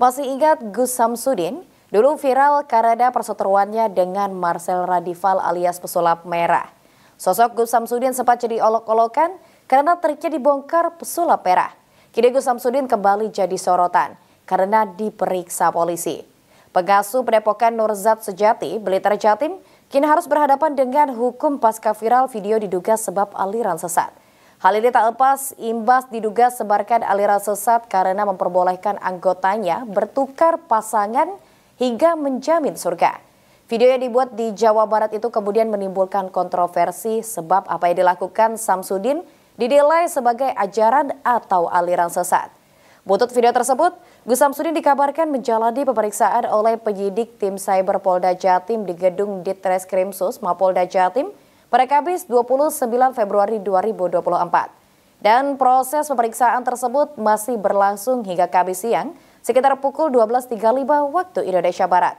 Masih ingat Gus Samsudin? Dulu viral karena perseteruannya dengan Marcel Radival alias pesulap merah. Sosok Gus Samsudin sempat jadi olok-olokan karena triknya dibongkar pesulap merah. Kini Gus Samsudin kembali jadi sorotan karena diperiksa polisi. Pengasuh pendepokan Nurzat Sejati, Blitar Jatim, kini harus berhadapan dengan hukum pasca viral video diduga sebab aliran sesat. Hal ini tak lepas imbas diduga sebarkan aliran sesat karena memperbolehkan anggotanya bertukar pasangan hingga menjamin surga. Video yang dibuat di Jawa Barat itu kemudian menimbulkan kontroversi sebab apa yang dilakukan Samsudin dinilai sebagai ajaran atau aliran sesat. Butut video tersebut, Gus Samsudin dikabarkan menjalani pemeriksaan oleh penyidik tim Cyber Polda Jatim di gedung Ditreskrimsus Mapolda Jatim pada Kamis 29 Februari 2024. Dan proses pemeriksaan tersebut masih berlangsung hingga Kamis siang sekitar pukul 12.35 waktu Indonesia Barat.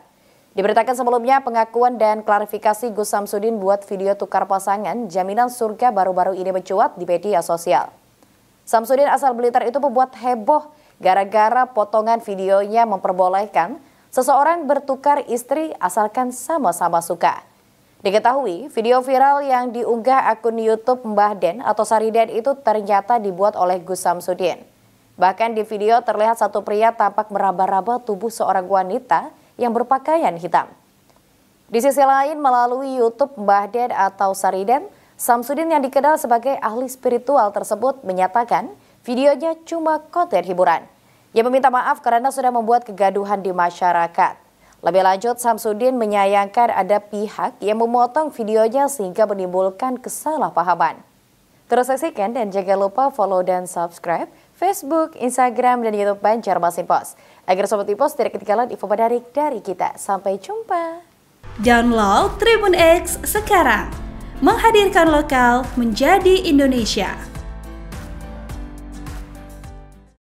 Diberitakan sebelumnya pengakuan dan klarifikasi Gus Samsudin buat video tukar pasangan jaminan surga baru-baru ini mencuat di media sosial. Samsudin asal Blitar itu membuat heboh gara-gara potongan videonya memperbolehkan seseorang bertukar istri asalkan sama-sama suka. Diketahui, video viral yang diunggah akun YouTube Mbah Den atau Sariden itu ternyata dibuat oleh Gus Samsudin. Bahkan di video terlihat satu pria tampak meraba-raba tubuh seorang wanita yang berpakaian hitam. Di sisi lain, melalui YouTube Mbah Den atau Sariden, Samsudin yang dikenal sebagai ahli spiritual tersebut menyatakan videonya cuma konten hiburan. Ia meminta maaf karena sudah membuat kegaduhan di masyarakat. Lebih lanjut, Samsudin menyayangkan ada pihak yang memotong videonya sehingga menimbulkan kesalahpahaman. Terus saksikan dan jangan lupa follow dan subscribe Facebook, Instagram, dan Youtube Banjarmasin Post. Agar Sobat Tipos tidak ketinggalan info menarik dari kita. Sampai jumpa. Download Tribun X sekarang. Menghadirkan lokal menjadi Indonesia.